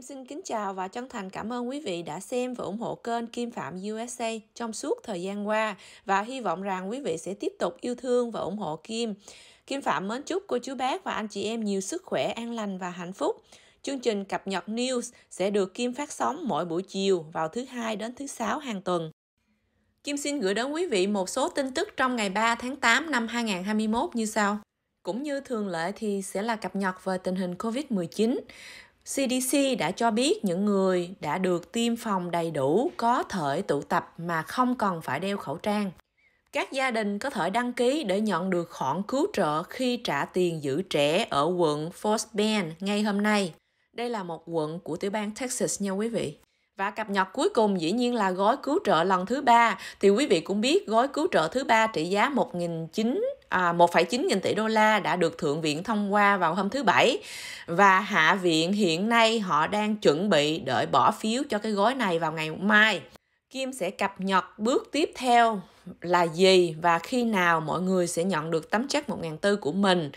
Kim xin kính chào và chân thành cảm ơn quý vị đã xem và ủng hộ kênh Kim Phạm USA trong suốt thời gian qua và hy vọng rằng quý vị sẽ tiếp tục yêu thương và ủng hộ Kim. Kim Phạm mến chúc cô chú bác và anh chị em nhiều sức khỏe, an lành và hạnh phúc. Chương trình cập nhật news sẽ được Kim phát sóng mỗi buổi chiều vào thứ hai đến thứ sáu hàng tuần. Kim xin gửi đến quý vị một số tin tức trong ngày 3 tháng 8 năm 2021 như sau. Cũng như thường lệ thì sẽ là cập nhật về tình hình COVID-19. CDC đã cho biết những người đã được tiêm phòng đầy đủ có thể tụ tập mà không cần phải đeo khẩu trang. Các gia đình có thể đăng ký để nhận được khoản cứu trợ khi trả tiền giữ trẻ ở quận Fort Bend ngay hôm nay. Đây là một quận của tiểu bang Texas nha quý vị. Và cập nhật cuối cùng dĩ nhiên là gói cứu trợ lần thứ ba thì quý vị cũng biết gói cứu trợ thứ ba trị giá 1.900 à, 1,9 nghìn tỷ đô la đã được Thượng viện thông qua vào hôm thứ Bảy và Hạ viện hiện nay họ đang chuẩn bị đợi bỏ phiếu cho cái gói này vào ngày mai. Kim sẽ cập nhật bước tiếp theo là gì và khi nào mọi người sẽ nhận được tấm check 1.400 của mình.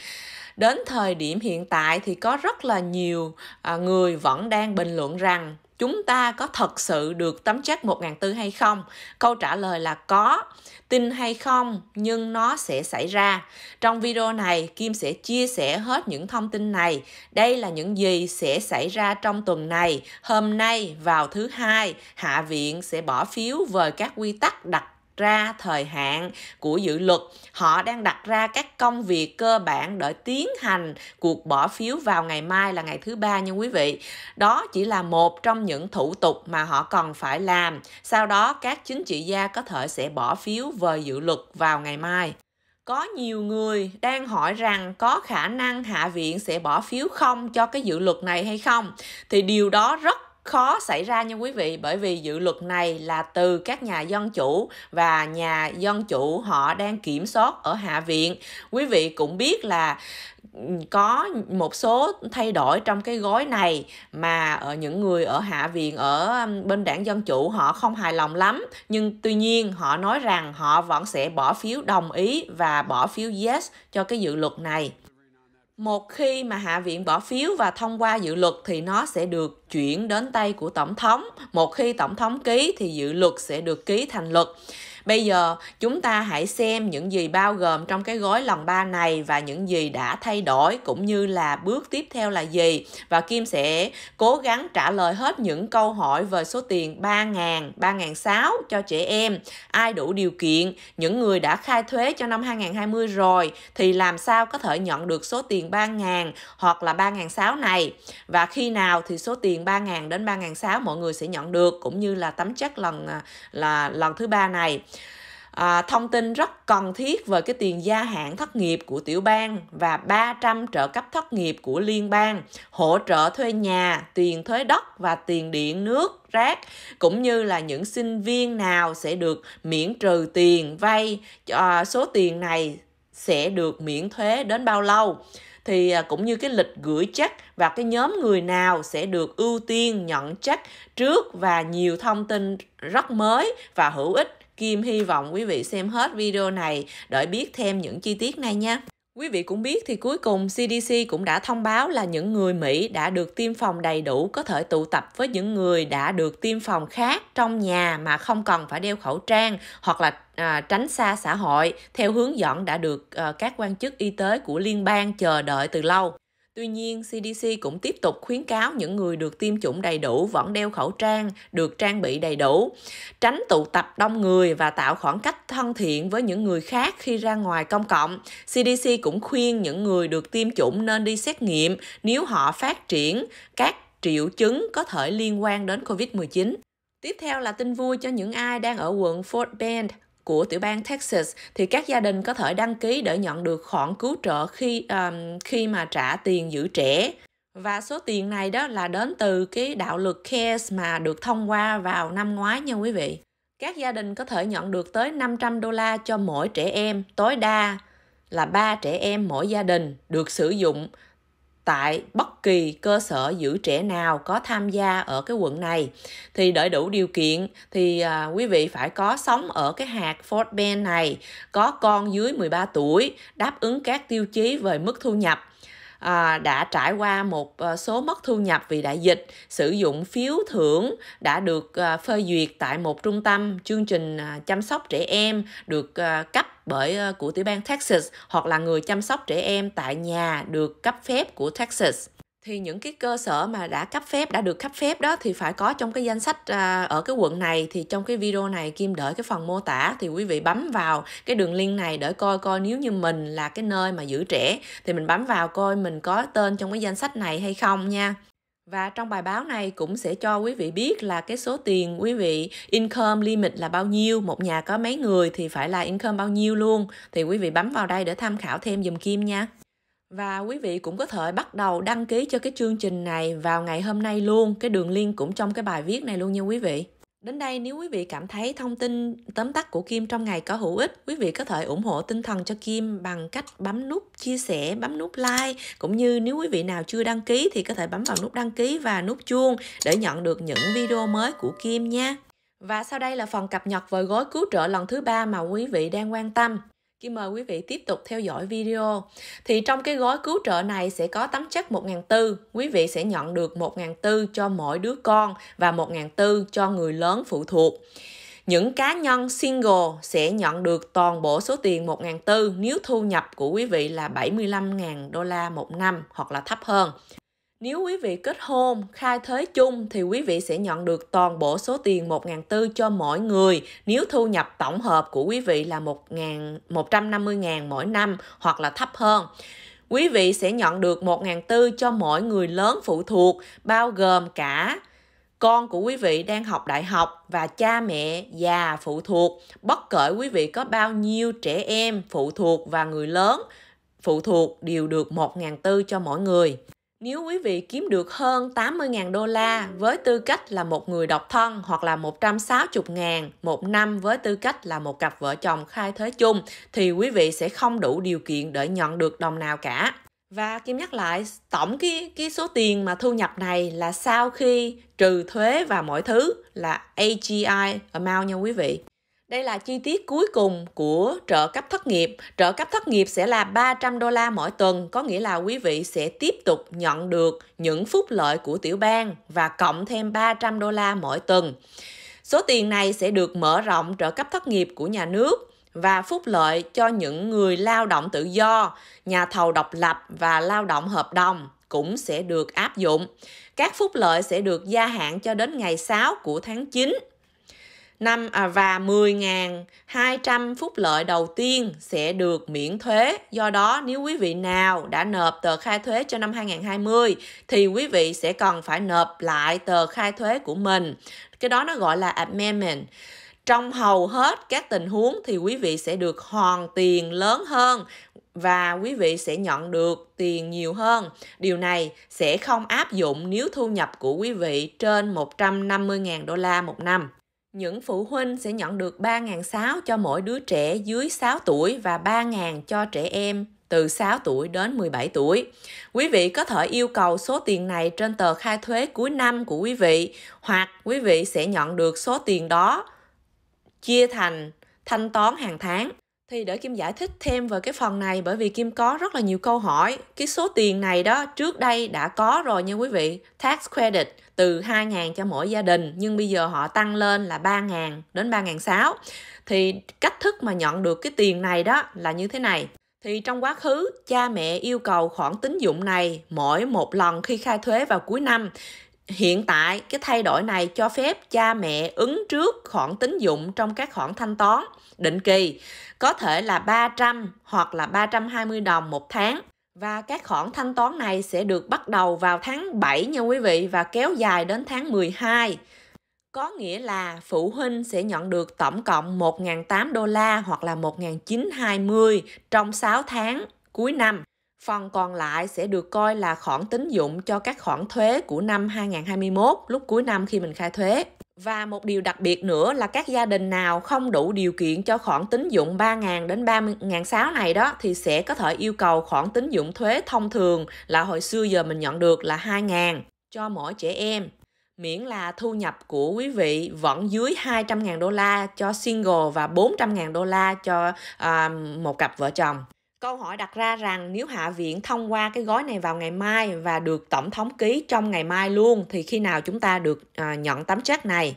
Đến thời điểm hiện tại thì có rất là nhiều à, người vẫn đang bình luận rằng chúng ta có thật sự được tấm chắc 1.400 hay không? Câu trả lời là có, tin hay không nhưng nó sẽ xảy ra. Trong video này, Kim sẽ chia sẻ hết những thông tin này. Đây là những gì sẽ xảy ra trong tuần này. Hôm nay vào thứ hai, Hạ viện sẽ bỏ phiếu về các quy tắc đặc ra thời hạn của dự luật họ đang đặt ra các công việc cơ bản để tiến hành cuộc bỏ phiếu vào ngày mai là ngày thứ ba nha quý vị đó chỉ là một trong những thủ tục mà họ còn phải làm sau đó các chính trị gia có thể sẽ bỏ phiếu về dự luật vào ngày mai có nhiều người đang hỏi rằng có khả năng hạ viện sẽ bỏ phiếu không cho cái dự luật này hay không thì điều đó rất khó xảy ra nha quý vị bởi vì dự luật này là từ các nhà dân chủ và nhà dân chủ họ đang kiểm soát ở hạ viện quý vị cũng biết là có một số thay đổi trong cái gói này mà ở những người ở hạ viện ở bên đảng dân chủ họ không hài lòng lắm nhưng tuy nhiên họ nói rằng họ vẫn sẽ bỏ phiếu đồng ý và bỏ phiếu yes cho cái dự luật này một khi mà hạ viện bỏ phiếu và thông qua dự luật thì nó sẽ được chuyển đến tay của tổng thống một khi tổng thống ký thì dự luật sẽ được ký thành luật Bây giờ chúng ta hãy xem những gì bao gồm trong cái gói lần 3 này và những gì đã thay đổi cũng như là bước tiếp theo là gì. Và Kim sẽ cố gắng trả lời hết những câu hỏi về số tiền 3.000, 3.006 cho trẻ em, ai đủ điều kiện, những người đã khai thuế cho năm 2020 rồi thì làm sao có thể nhận được số tiền 3.000 hoặc là 3.006 này và khi nào thì số tiền 3.000 đến 3.006 mọi người sẽ nhận được cũng như là tấm chất lần à, là lần thứ ba này à, thông tin rất cần thiết về cái tiền gia hạn thất nghiệp của tiểu bang và 300 trợ cấp thất nghiệp của liên bang, hỗ trợ thuê nhà, tiền thuế đất và tiền điện nước, rác, cũng như là những sinh viên nào sẽ được miễn trừ tiền vay, à, số tiền này sẽ được miễn thuế đến bao lâu thì à, cũng như cái lịch gửi chắc và cái nhóm người nào sẽ được ưu tiên nhận chắc trước và nhiều thông tin rất mới và hữu ích Kim hy vọng quý vị xem hết video này để biết thêm những chi tiết này nha. Quý vị cũng biết thì cuối cùng CDC cũng đã thông báo là những người Mỹ đã được tiêm phòng đầy đủ có thể tụ tập với những người đã được tiêm phòng khác trong nhà mà không cần phải đeo khẩu trang hoặc là à, tránh xa xã hội theo hướng dẫn đã được à, các quan chức y tế của liên bang chờ đợi từ lâu. Tuy nhiên, CDC cũng tiếp tục khuyến cáo những người được tiêm chủng đầy đủ vẫn đeo khẩu trang, được trang bị đầy đủ, tránh tụ tập đông người và tạo khoảng cách thân thiện với những người khác khi ra ngoài công cộng. CDC cũng khuyên những người được tiêm chủng nên đi xét nghiệm nếu họ phát triển các triệu chứng có thể liên quan đến COVID-19. Tiếp theo là tin vui cho những ai đang ở quận Fort Bend, của tiểu bang Texas thì các gia đình có thể đăng ký để nhận được khoản cứu trợ khi um, khi mà trả tiền giữ trẻ và số tiền này đó là đến từ cái đạo luật CARES mà được thông qua vào năm ngoái nha quý vị. Các gia đình có thể nhận được tới 500 đô la cho mỗi trẻ em, tối đa là 3 trẻ em mỗi gia đình được sử dụng tại bất kỳ cơ sở giữ trẻ nào có tham gia ở cái quận này thì đợi đủ điều kiện thì à, quý vị phải có sống ở cái hạt Fort Bend này có con dưới 13 tuổi đáp ứng các tiêu chí về mức thu nhập à, đã trải qua một ờ, số mất thu nhập vì đại dịch, sử dụng phiếu thưởng đã được à, phê duyệt tại một trung tâm chương trình à, chăm sóc trẻ em được à, cấp bởi ờ, của tiểu bang Texas hoặc là người chăm sóc trẻ em tại nhà được cấp phép của Texas thì những cái cơ sở mà đã cấp phép đã được cấp phép đó thì phải có trong cái danh sách ờ, ở cái quận này thì trong cái video này kim đợi cái phần mô tả thì quý vị bấm vào cái đường link này để coi coi nếu như mình là cái nơi mà giữ trẻ thì mình bấm vào coi mình có tên trong cái danh sách này hay không nha và trong bài báo này cũng sẽ cho quý vị biết là cái số tiền quý vị income limit là bao nhiêu, một nhà có mấy người thì phải là income bao nhiêu luôn. Thì quý vị bấm vào đây để tham khảo thêm dùm Kim nha. Và quý vị cũng có thể bắt đầu đăng ký cho cái chương trình này vào ngày hôm nay luôn. Cái đường link cũng trong cái bài viết này luôn nha quý vị. Đến đây nếu quý vị cảm thấy thông tin tóm tắt của Kim trong ngày có hữu ích, quý vị có thể ủng hộ tinh thần cho Kim bằng cách bấm nút chia sẻ, bấm nút like cũng như nếu quý vị nào chưa đăng ký thì có thể bấm vào nút đăng ký và nút chuông để nhận được những video mới của Kim nha. Và sau đây là phần cập nhật về gói cứu trợ lần thứ ba mà quý vị đang quan tâm. Kim mời quý vị tiếp tục theo dõi video. Thì trong cái gói cứu trợ này sẽ có tấm check 1.400, quý vị sẽ nhận được 1.400 cho mỗi đứa con và 1.400 cho người lớn phụ thuộc. Những cá nhân single sẽ nhận được toàn bộ số tiền 1.400 nếu thu nhập của quý vị là 75.000 đô la một năm hoặc là thấp hơn. Nếu quý vị kết hôn, khai thuế chung thì quý vị sẽ nhận được toàn bộ số tiền 1.400 cho mỗi người nếu thu nhập tổng hợp của quý vị là 150.000 mỗi năm hoặc là thấp hơn. Quý vị sẽ nhận được 1.400 cho mỗi người lớn phụ thuộc, bao gồm cả con của quý vị đang học đại học và cha mẹ già phụ thuộc, bất kể quý vị có bao nhiêu trẻ em phụ thuộc và người lớn phụ thuộc đều được 1.400 cho mỗi người. Nếu quý vị kiếm được hơn 80.000 đô la với tư cách là một người độc thân hoặc là 160.000 một năm với tư cách là một cặp vợ chồng khai thuế chung thì quý vị sẽ không đủ điều kiện để nhận được đồng nào cả. Và Kim nhắc lại, tổng cái, cái số tiền mà thu nhập này là sau khi trừ thuế và mọi thứ là AGI amount nha quý vị. Đây là chi tiết cuối cùng của trợ cấp thất nghiệp. Trợ cấp thất nghiệp sẽ là 300 đô la mỗi tuần, có nghĩa là quý vị sẽ tiếp tục nhận được những phúc lợi của tiểu bang và cộng thêm 300 đô la mỗi tuần. Số tiền này sẽ được mở rộng trợ cấp thất nghiệp của nhà nước và phúc lợi cho những người lao động tự do, nhà thầu độc lập và lao động hợp đồng cũng sẽ được áp dụng. Các phúc lợi sẽ được gia hạn cho đến ngày 6 của tháng 9 năm à, và 10.200 phút lợi đầu tiên sẽ được miễn thuế. Do đó, nếu quý vị nào đã nộp tờ khai thuế cho năm 2020 thì quý vị sẽ còn phải nộp lại tờ khai thuế của mình. Cái đó nó gọi là amendment. Trong hầu hết các tình huống thì quý vị sẽ được hoàn tiền lớn hơn và quý vị sẽ nhận được tiền nhiều hơn. Điều này sẽ không áp dụng nếu thu nhập của quý vị trên 150.000 đô la một năm. Những phụ huynh sẽ nhận được 3.600 cho mỗi đứa trẻ dưới 6 tuổi và 3.000 cho trẻ em từ 6 tuổi đến 17 tuổi. Quý vị có thể yêu cầu số tiền này trên tờ khai thuế cuối năm của quý vị hoặc quý vị sẽ nhận được số tiền đó chia thành thanh toán hàng tháng. Thì để Kim giải thích thêm về cái phần này bởi vì Kim có rất là nhiều câu hỏi. Cái số tiền này đó trước đây đã có rồi nha quý vị, tax credit từ 2.000 cho mỗi gia đình nhưng bây giờ họ tăng lên là 3.000 đến 3.600 thì cách thức mà nhận được cái tiền này đó là như thế này thì trong quá khứ cha mẹ yêu cầu khoản tín dụng này mỗi một lần khi khai thuế vào cuối năm hiện tại cái thay đổi này cho phép cha mẹ ứng trước khoản tín dụng trong các khoản thanh toán định kỳ có thể là 300 hoặc là 320 đồng một tháng và các khoản thanh toán này sẽ được bắt đầu vào tháng 7 nha quý vị và kéo dài đến tháng 12. Có nghĩa là phụ huynh sẽ nhận được tổng cộng 1.800 đô la hoặc là 1.920 trong 6 tháng cuối năm. Phần còn lại sẽ được coi là khoản tín dụng cho các khoản thuế của năm 2021 lúc cuối năm khi mình khai thuế. Và một điều đặc biệt nữa là các gia đình nào không đủ điều kiện cho khoản tín dụng 3.000 đến 30 sáu này đó thì sẽ có thể yêu cầu khoản tín dụng thuế thông thường là hồi xưa giờ mình nhận được là 2.000 cho mỗi trẻ em. Miễn là thu nhập của quý vị vẫn dưới 200.000 đô la cho single và 400.000 đô la cho à, một cặp vợ chồng. Câu hỏi đặt ra rằng nếu Hạ viện thông qua cái gói này vào ngày mai và được Tổng thống ký trong ngày mai luôn thì khi nào chúng ta được à, nhận tấm check này?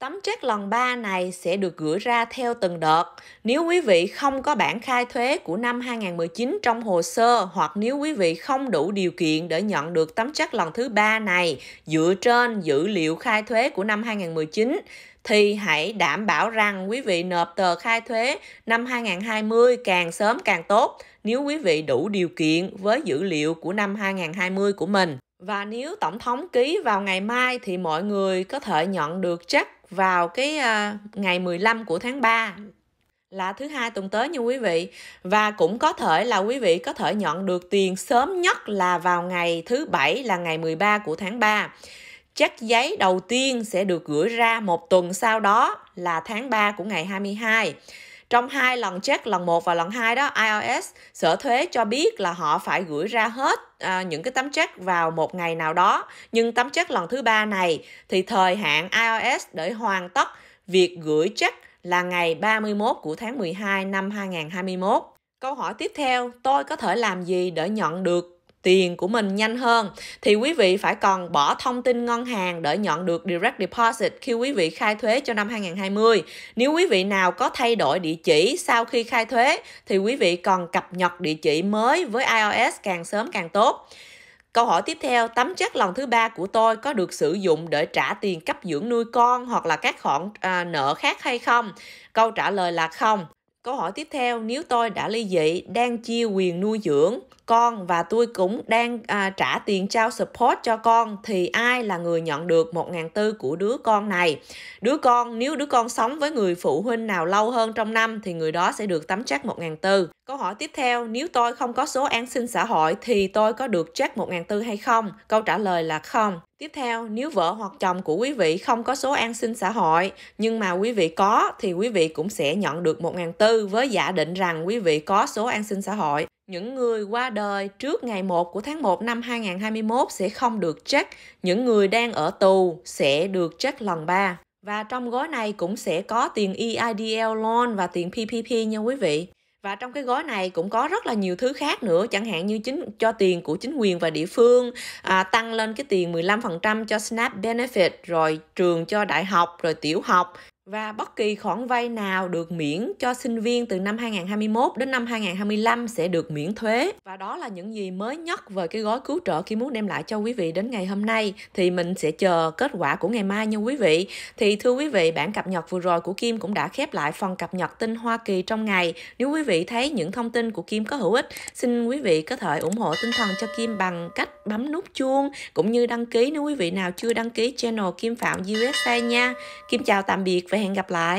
Tấm check lần 3 này sẽ được gửi ra theo từng đợt. Nếu quý vị không có bản khai thuế của năm 2019 trong hồ sơ hoặc nếu quý vị không đủ điều kiện để nhận được tấm check lần thứ 3 này dựa trên dữ liệu khai thuế của năm 2019 thì hãy đảm bảo rằng quý vị nộp tờ khai thuế năm 2020 càng sớm càng tốt nếu quý vị đủ điều kiện với dữ liệu của năm 2020 của mình. Và nếu tổng thống ký vào ngày mai thì mọi người có thể nhận được chắc vào cái à, ngày 15 của tháng 3 là thứ hai tuần tới nha quý vị và cũng có thể là quý vị có thể nhận được tiền sớm nhất là vào ngày thứ bảy là ngày 13 của tháng 3 chắc giấy đầu tiên sẽ được gửi ra một tuần sau đó là tháng 3 của ngày 22 trong hai lần check lần 1 và lần 2 đó, IRS sở thuế cho biết là họ phải gửi ra hết à, những cái tấm check vào một ngày nào đó. Nhưng tấm check lần thứ ba này thì thời hạn IRS để hoàn tất việc gửi check là ngày 31 của tháng 12 năm 2021. Câu hỏi tiếp theo, tôi có thể làm gì để nhận được tiền của mình nhanh hơn thì quý vị phải còn bỏ thông tin ngân hàng để nhận được direct deposit khi quý vị khai thuế cho năm 2020. Nếu quý vị nào có thay đổi địa chỉ sau khi khai thuế thì quý vị còn cập nhật địa chỉ mới với iOS càng sớm càng tốt. Câu hỏi tiếp theo, tấm chất lần thứ ba của tôi có được sử dụng để trả tiền cấp dưỡng nuôi con hoặc là các khoản à, nợ khác hay không? Câu trả lời là không. Câu hỏi tiếp theo, nếu tôi đã ly dị, đang chia quyền nuôi dưỡng con và tôi cũng đang à, trả tiền trao support cho con thì ai là người nhận được 1.400 của đứa con này? Đứa con, nếu đứa con sống với người phụ huynh nào lâu hơn trong năm thì người đó sẽ được tấm check 1.400. Câu hỏi tiếp theo, nếu tôi không có số an sinh xã hội thì tôi có được check 1.400 hay không? Câu trả lời là không. Tiếp theo, nếu vợ hoặc chồng của quý vị không có số an sinh xã hội nhưng mà quý vị có thì quý vị cũng sẽ nhận được 1.400 với giả định rằng quý vị có số an sinh xã hội. Những người qua đời trước ngày 1 của tháng 1 năm 2021 sẽ không được check, những người đang ở tù sẽ được check lần 3. Và trong gói này cũng sẽ có tiền EIDL loan và tiền PPP nha quý vị và trong cái gói này cũng có rất là nhiều thứ khác nữa chẳng hạn như chính cho tiền của chính quyền và địa phương à, tăng lên cái tiền 15% cho SNAP benefit rồi trường cho đại học rồi tiểu học và bất kỳ khoản vay nào được miễn cho sinh viên từ năm 2021 đến năm 2025 sẽ được miễn thuế. Và đó là những gì mới nhất về cái gói cứu trợ khi muốn đem lại cho quý vị đến ngày hôm nay. Thì mình sẽ chờ kết quả của ngày mai nha quý vị. Thì thưa quý vị, bản cập nhật vừa rồi của Kim cũng đã khép lại phần cập nhật tin Hoa Kỳ trong ngày. Nếu quý vị thấy những thông tin của Kim có hữu ích, xin quý vị có thể ủng hộ tinh thần cho Kim bằng cách bấm nút chuông cũng như đăng ký nếu quý vị nào chưa đăng ký channel Kim Phạm USA nha. Kim chào tạm biệt và เห็นกับหลาย